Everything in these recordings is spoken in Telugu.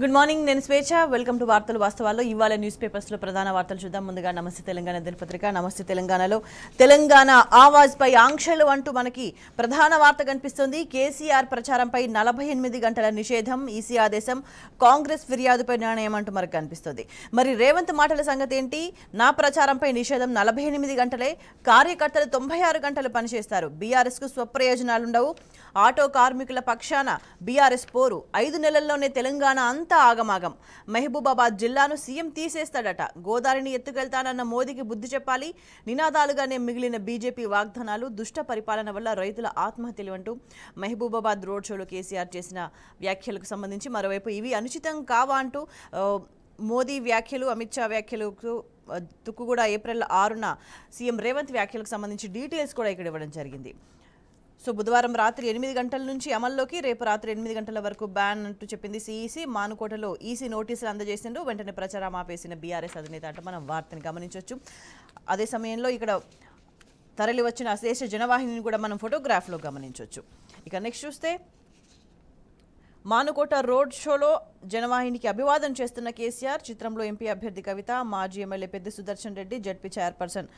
గుడ్ మార్నింగ్ నేను స్వేచ్ఛ వెల్కమ్ టు వార్తలు వాస్తవాల్లో ఇవాళ న్యూస్ పేపర్స్లో ప్రధాన వార్తలు చూద్దాం ముందుగా నమస్తే తెలంగాణ దినపత్రిక నమస్తే తెలంగాణలో తెలంగాణ ఆవాజ్పై ఆంక్షలు అంటూ మనకి ప్రధాన వార్త కనిపిస్తుంది కేసీఆర్ ప్రచారంపై నలభై ఎనిమిది గంటల నిషేధం ఈసీ ఆదేశం కాంగ్రెస్ ఫిర్యాదుపై నిర్ణయం అంటూ మనకు కనిపిస్తుంది మరి రేవంత్ మాటల సంగతి ఏంటి నా ప్రచారంపై నిషేధం నలభై ఎనిమిది గంటలే కార్యకర్తలు తొంభై ఆరు గంటలు పనిచేస్తారు కు స్వప్రయోజనాలుండవు ఆటో కార్మికుల పక్షాన బీఆర్ఎస్ పోరు ఐదు నెలల్లోనే తెలంగాణ అంతా ఆగమాగం మహబూబాబాద్ జిల్లాను సీఎం తీసేస్తాడట గోదావరిని ఎత్తుకెళ్తానన్న మోదీకి బుద్ధి చెప్పాలి నినాదాలుగానే మిగిలిన బీజేపీ వాగ్దానాలు దుష్ట పరిపాలన వల్ల రైతుల ఆత్మహత్యలు అంటూ మహబూబాబాద్ రోడ్ షోలో కేసీఆర్ చేసిన వ్యాఖ్యలకు సంబంధించి మరోవైపు ఇవి అనుచితం కావా అంటూ మోదీ వ్యాఖ్యలు అమిత్ షా వ్యాఖ్యలకు తుక్కు కూడా ఏప్రిల్ ఆరున సీఎం రేవంత్ వ్యాఖ్యలకు సంబంధించి డీటెయిల్స్ కూడా ఇక్కడ ఇవ్వడం జరిగింది సో బుధవారం రాత్రి ఎనిమిది గంటల నుంచి అమల్లోకి రేపు రాత్రి ఎనిమిది గంటల వరకు బ్యాన్ అంటూ చెప్పింది సీఈసీ మానుకోటలో ఈసీ నోటీసులు అందజేసిండు వెంటనే ప్రచారం ఆపేసిన బీఆర్ఎస్ అధినేత అంటే మనం వార్తను గమనించవచ్చు అదే సమయంలో ఇక్కడ తరలి వచ్చిన దేశ జనవాహిని కూడా మనం ఫోటోగ్రాఫ్లో గమనించవచ్చు ఇక నెక్స్ట్ చూస్తే మానుకోట రోడ్ షోలో జనవాహినికి అభివాదం చేస్తున్న కేసీఆర్ చిత్రంలో ఎంపీ అభ్యర్థి కవిత మాజీ MLA Peddi Sudarshan Reddy ZP chairperson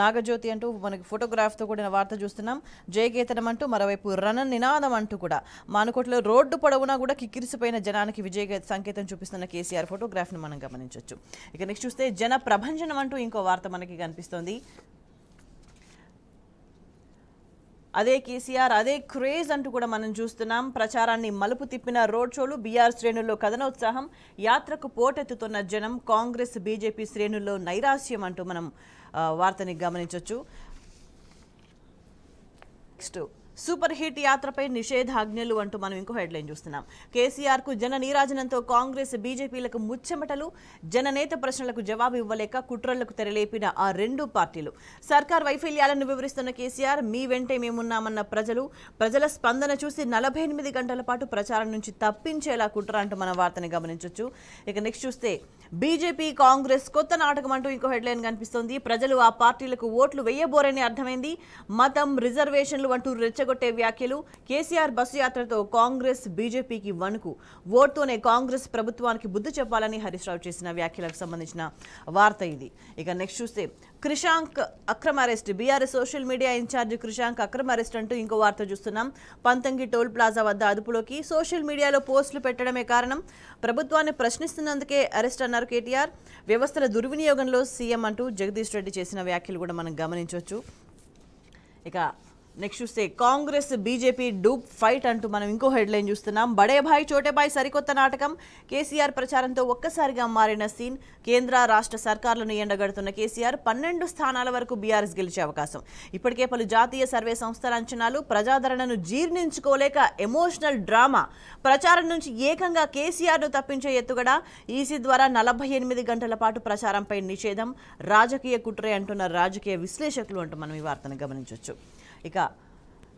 Nagajyothi అంటూ మనకి ఫోటోగ్రాఫ్తో కూడిన వార్త చూస్తున్నాం జయగీతనం అంటూ మరోవైపు రణ నినాదం అంటూ కూడా మానుకోటలో రోడ్డు పొడవునా కూడా కిక్కిరిసిపోయిన జనానికి విజయ సంకేతం చూపిస్తున్న కేసీఆర్ ఫోటోగ్రాఫ్ని మనం గమనించవచ్చు ఇక నెక్స్ట్ చూస్తే జన ప్రభంజనం అంటూ ఇంకో వార్త మనకి కనిపిస్తోంది అదే కేసీఆర్ అదే క్రేజ్ అంటూ కూడా మనం చూస్తున్నాం ప్రచారాన్ని మలుపు తిప్పిన రోడ్ షోలు బీఆర్ శ్రేణుల్లో కథనోత్సాహం యాత్రకు పోటెత్తుతున్న జనం కాంగ్రెస్ బీజేపీ శ్రేణుల్లో నైరాశ్యం అంటూ మనం వార్తని గమనించవచ్చు నెక్స్ట్ సూపర్ హిట్ యాత్రపై నిషేధాజ్ఞలు అంటూ మనం ఇంకో హెడ్లైన్ చూస్తున్నాం కేసీఆర్ కు జన నీరాజనంతో కాంగ్రెస్ బీజేపీలకు ముచ్చెమటలు జననేత ప్రశ్నలకు జవాబు ఇవ్వలేక కుట్రలకు తెరలేపిన ఆ రెండు పార్టీలు సర్కార్ వైఫల్యాలను వివరిస్తున్న కేసీఆర్ మీ వెంటే మేమున్నామన్న ప్రజలు ప్రజల స్పందన చూసి నలభై ఎనిమిది గంటల పాటు ప్రచారం నుంచి తప్పించేలా కుట్ర అంటూ మన వార్తని గమనించవచ్చు ఇక నెక్స్ట్ చూస్తే బీజేపీ కాంగ్రెస్ కొత్త నాటకం అంటూ ఇంకో హెడ్లైన్ కనిపిస్తోంది ప్రజలు ఆ పార్టీలకు ఓట్లు వేయబోరని అర్థమైంది మతం రిజర్వేషన్లు అంటూ రెచ్చ రెచ్చగొట్టే వ్యాఖ్యలు కేసీఆర్ బస్సు యాత్రతో కాంగ్రెస్ బీజేపీకి వణుకు ఓట్తోనే కాంగ్రెస్ ప్రభుత్వానికి బుద్ధి చెప్పాలని హరీష్ రావు చేసిన వ్యాఖ్యలకు సంబంధించిన వార్త ఇది ఇక నెక్స్ట్ చూస్తే క్రిషాంక్ అక్రమ arrest BRS social media incharge Krishank అక్రమ అరెస్ట్ అంటూ ఇంకో వార్త చూస్తున్నాం పంతంగి టోల్ ప్లాజా వద్ద అదుపులోకి సోషల్ మీడియాలో పోస్టులు పెట్టడమే కారణం ప్రభుత్వాన్ని ప్రశ్నిస్తున్నందుకే అరెస్ట్ అన్నారు కేటీఆర్ వ్యవస్థల దుర్వినియోగంలో సీఎం అంటూ జగదీష్ రెడ్డి చేసిన వ్యాఖ్యలు కూడా మనం గమనించవచ్చు ఇక నెక్స్ట్ చూస్తే కాంగ్రెస్ బీజేపీ డూప్ ఫైట్ అంటూ మనం ఇంకో హెడ్లైన్ చూస్తున్నాం బడేభాయ్ చోటేభాయ్ సరికొత్త నాటకం కేసీఆర్ ప్రచారంతో ఒక్కసారిగా మారిన సీన్ కేంద్ర రాష్ట్ర సర్కార్లను ఎండగడుతున్న కేసీఆర్ పన్నెండు స్థానాల వరకు బీఆర్ఎస్ గెలిచే అవకాశం ఇప్పటికే పలు జాతీయ సర్వే సంస్థల అంచనాలు ప్రజాదరణను జీర్ణించుకోలేక ఎమోషనల్ డ్రామా ప్రచారం నుంచి ఏకంగా కేసీఆర్ను తప్పించే ఎత్తుగడ ఈసీ ద్వారా నలభై ఎనిమిది గంటల పాటు ప్రచారంపై నిషేధం రాజకీయ కుట్రే అంటున్న రాజకీయ విశ్లేషకులు అంటూ మనం ఈ వార్తను గమనించవచ్చు ఇక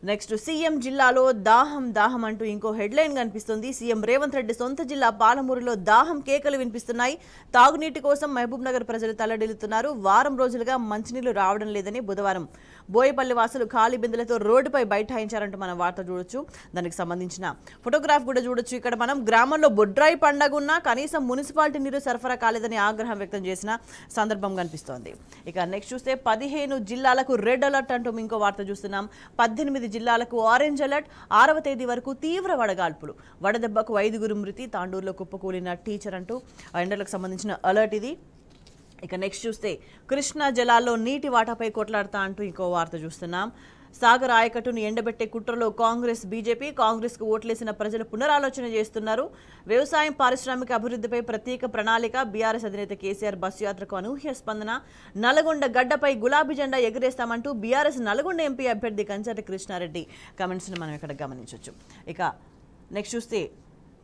నెక్స్ట్ సీఎం జిల్లాలో దాహం దాహం అంటూ ఇంకో హెడ్లైన్ కనిపిస్తుంది సీఎం రేవంత్ రెడ్డి సొంత జిల్లా పాలమూరులో దాహం కేకలు వినిపిస్తున్నాయి తాగునీటి కోసం మహబూబ్ నగర్ ప్రజలు తల్లడిల్లుతున్నారు వారం రోజులుగా మంచినీళ్లు రావడం లేదని బుధవారం బోయపల్లి వాసులు ఖాళీ బిందులతో రోడ్డుపై బైఠాయించారంటూ మనం వార్త చూడొచ్చు దానికి సంబంధించిన ఫోటోగ్రాఫ్ కూడా చూడొచ్చు ఇక్కడ మనం గ్రామంలో బొడ్రాయి పండగ ఉన్నా కనీసం మున్సిపాలిటీ నీరు సరఫరా కాలేదని ఆగ్రహం వ్యక్తం చేసిన సందర్భం కనిపిస్తోంది ఇక నెక్స్ట్ చూస్తే పదిహేను జిల్లాలకు రెడ్ అలర్ట్ అంటూ ఇంకో వార్త చూస్తున్నాం పద్దెనిమిది జిల్లాలకు ఆరెంజ్ అలర్ట్ ఆరవ తేదీ వరకు తీవ్ర వడగాల్పులు వడదెబ్బకు ఐదుగురు మృతి తాండూరులో కుప్పకూలిన టీచర్ అంటూ ఎండలకు సంబంధించిన అలర్ట్ ఇది ఇక నెక్స్ట్ చూస్తే కృష్ణా జలాల్లో నీటి వాటాపై కొట్లాడతా అంటూ ఇంకో వార్త చూస్తున్నాం సాగర్ ఆయకట్టును ఎండబెట్టే కుట్రలో కాంగ్రెస్ బీజేపీ కాంగ్రెస్కు ఓట్లేసిన ప్రజలు పునరాలోచన చేస్తున్నారు వ్యవసాయం పారిశ్రామిక అభివృద్ధిపై ప్రత్యేక ప్రణాళిక బీఆర్ఎస్ అధినేత కేసీఆర్ బస్సు యాత్రకు అనూహ్య స్పందన నల్గొండ గడ్డపై గులాబీ జెండా ఎగరేస్తామంటూ బీఆర్ఎస్ నల్గొండ ఎంపీ అభ్యర్థి కంచర్ల కృష్ణారెడ్డి కమెంట్స్ని మనం ఇక్కడ గమనించవచ్చు ఇక నెక్స్ట్ చూస్తే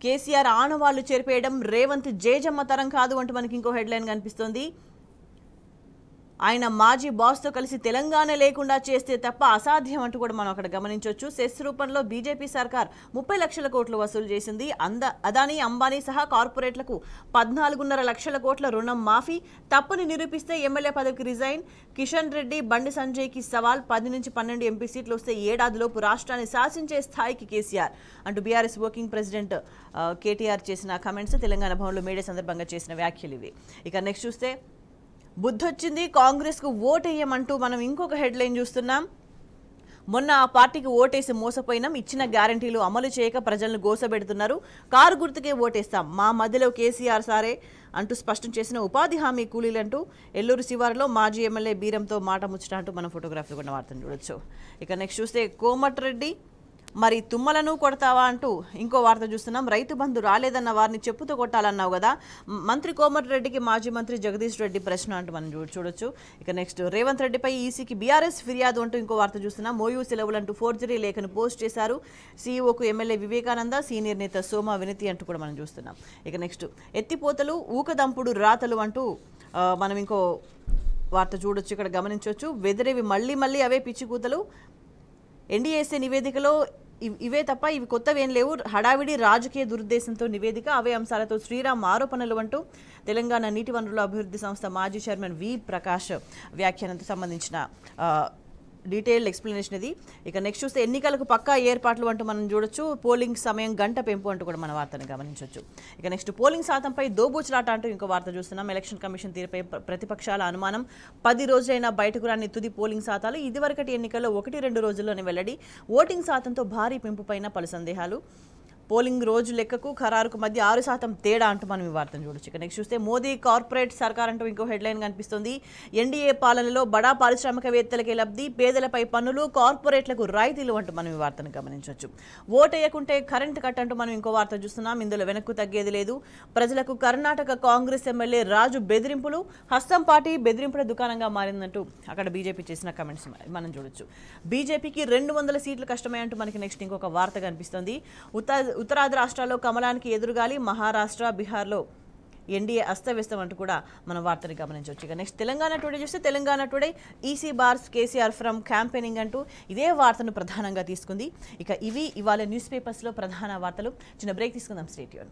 కేసీఆర్ ఆనవాళ్లు చేరిపేయడం రేవంత్ జేజమ్మ తరం కాదు అంటూ మనకి ఇంకో హెడ్లైన్ కనిపిస్తోంది ఆయన మాజీ బాస్తో కలిసి తెలంగాణ లేకుండా చేస్తే తప్ప అసాధ్యం అంటూ కూడా మనం అక్కడ గమనించవచ్చు సెస్ రూపంలో బీజేపీ సర్కార్ ముప్పై లక్షల కోట్లు వసూలు చేసింది అంద అదానీ అంబానీ సహా కార్పొరేట్లకు పద్నాలుగున్నర లక్షల కోట్ల రుణం మాఫీ తప్పుని నిరూపిస్తే ఎమ్మెల్యే పదవికి రిజైన్ కిషన్ రెడ్డి బండి సంజయ్కి సవాల్ పది నుంచి పన్నెండు ఎంపీ సీట్లు వస్తే ఏడాదిలోపు రాష్ట్రాన్ని శాసించే స్థాయికి కేసీఆర్ అంటూ బీఆర్ఎస్ వర్కింగ్ ప్రెసిడెంట్ కేటీఆర్ చేసిన కమెంట్స్ తెలంగాణ భవన్లో మేడే సందర్భంగా చేసిన వ్యాఖ్యలు ఇవి ఇక నెక్స్ట్ చూస్తే బుద్ధొచ్చింది కాంగ్రెస్కు ఓటేయమంటూ మనం ఇంకొక హెడ్లైన్ చూస్తున్నాం మొన్న ఆ పార్టీకి ఓటేసి మోసపోయినాం ఇచ్చిన గ్యారంటీలు అమలు చేయక ప్రజలను గోసబెడుతున్నారు కారు గుర్తుకే ఓటేస్తాం మా మధ్యలో కేసీఆర్ సారే అంటూ స్పష్టం చేసిన ఉపాధి హామీ కూలీలంటూ ఎల్లూరు శివారులో మాజీ ఎమ్మెల్యే బీరంతో మాట ముచ్చట అంటూ మనం ఫోటోగ్రఫీ కూడా వార్తను చూడొచ్చు ఇక నెక్స్ట్ చూస్తే కోమటిరెడ్డి మరి తుమ్మలను కొడతావా అంటూ ఇంకో వార్త చూస్తున్నాం రైతు బంధు రాలేదన్న వారిని చెప్పుతో కొట్టాలన్నావు కదా మంత్రి కోమటిరెడ్డికి మాజీ మంత్రి జగదీష్ రెడ్డి ప్రశ్న అంటూ మనం చూడొచ్చు ఇక నెక్స్ట్ రేవంత్ రెడ్డిపై ఈసీకి బీఆర్ఎస్ ఫిర్యాదు అంటూ ఇంకో వార్త చూస్తున్నాం మోయూ సెలవులు అంటూ ఫోర్జరీ లేఖను పోస్ట్ చేశారు సీఈఓకు ఎమ్మెల్యే వివేకానంద సీనియర్ నేత సోమ వినతి అంటూ కూడా మనం చూస్తున్నాం ఇక నెక్స్ట్ ఎత్తిపోతలు ఊకదంపుడు రాతలు అంటూ మనం ఇంకో వార్త చూడొచ్చు ఇక్కడ గమనించవచ్చు వెదిరేవి మళ్ళీ మళ్ళీ అవే పిచ్చి కూతలు ఎన్డీఏసీ నివేదికలో ఇవే తప్ప ఇవి కొత్తవేం లేవు హడావిడి రాజకీయ దురుద్దేశంతో నివేదిక అవే అంశాలతో శ్రీరామ్ ఆరోపణలు అంటూ తెలంగాణ నీటి వనరుల అభివృద్ధి సంస్థ మాజీ చైర్మన్ వి ప్రకాష్ వ్యాఖ్యానంతో సంబంధించిన డీటెయిల్డ్ ఎక్స్ప్లెనేషన్ ఇది ఇక నెక్స్ట్ చూస్తే ఎన్నికలకు పక్కా ఏర్పాట్లు అంటూ మనం చూడొచ్చు పోలింగ్ సమయం గంట పెంపు అంటూ కూడా మన వార్తను గమనించవచ్చు ఇక నెక్స్ట్ పోలింగ్ శాతంపై దోబూచులాట అంటూ ఇంకో వార్త చూస్తున్నాం ఎలక్షన్ కమిషన్ తీరుపై ప్రతిపక్షాల అనుమానం పది రోజులైనా బయటకు రాని తుది పోలింగ్ శాతాలు ఇదివరకటి ఎన్నికల్లో ఒకటి రెండు రోజుల్లోనే వెల్లడి ఓటింగ్ శాతంతో భారీ పెంపుపైన పలు సందేహాలు పోలింగ్ రోజు లెక్కకు ఖరారుకు మధ్య ఆరు శాతం తేడా అంటూ మనం ఈ వార్తను చూడొచ్చు ఇక నెక్స్ట్ చూస్తే మోదీ కార్పొరేట్ సర్కార్ అంటూ ఇంకో హెడ్లైన్ కనిపిస్తుంది ఎన్డీఏ పాలనలో బడా పారిశ్రామికవేత్తలకే లబ్ధి పేదలపై పన్నులు కార్పొరేట్లకు రాయితీలు అంటూ మనం ఈ వార్తను గమనించవచ్చు ఓటేయకుంటే కరెంట్ కట్ అంటూ మనం ఇంకో వార్త చూస్తున్నాం ఇందులో వెనక్కు తగ్గేది లేదు ప్రజలకు కర్ణాటక కాంగ్రెస్ ఎమ్మెల్యే రాజు బెదిరింపులు హస్తం పార్టీ బెదిరింపుల దుకాణంగా మారిందంటూ అక్కడ బీజేపీ చేసిన కమెంట్స్ మనం చూడొచ్చు బీజేపీకి రెండు వందల సీట్లు కష్టమే అంటూ మనకి నెక్స్ట్ ఇంకొక వార్త కనిపిస్తుంది ఉత్తా ఉత్తరాది రాష్ట్రాల్లో కమలానికి ఎదురుగాలి మహారాష్ట్ర బీహార్లో ఎన్డీఏ అస్తవ్యస్తం అంటూ కూడా మనం వార్తని గమనించవచ్చు ఇక నెక్స్ట్ తెలంగాణ టుడే చూస్తే Telangana today EC bars KCR from campaigning అంటూ ఇదే వార్తను ప్రధానంగా తీసుకుంది ఇక ఇవి ఇవాళ న్యూస్ పేపర్స్లో ప్రధాన వార్తలు చిన్న బ్రేక్ తీసుకుందాం స్టేట్యూన్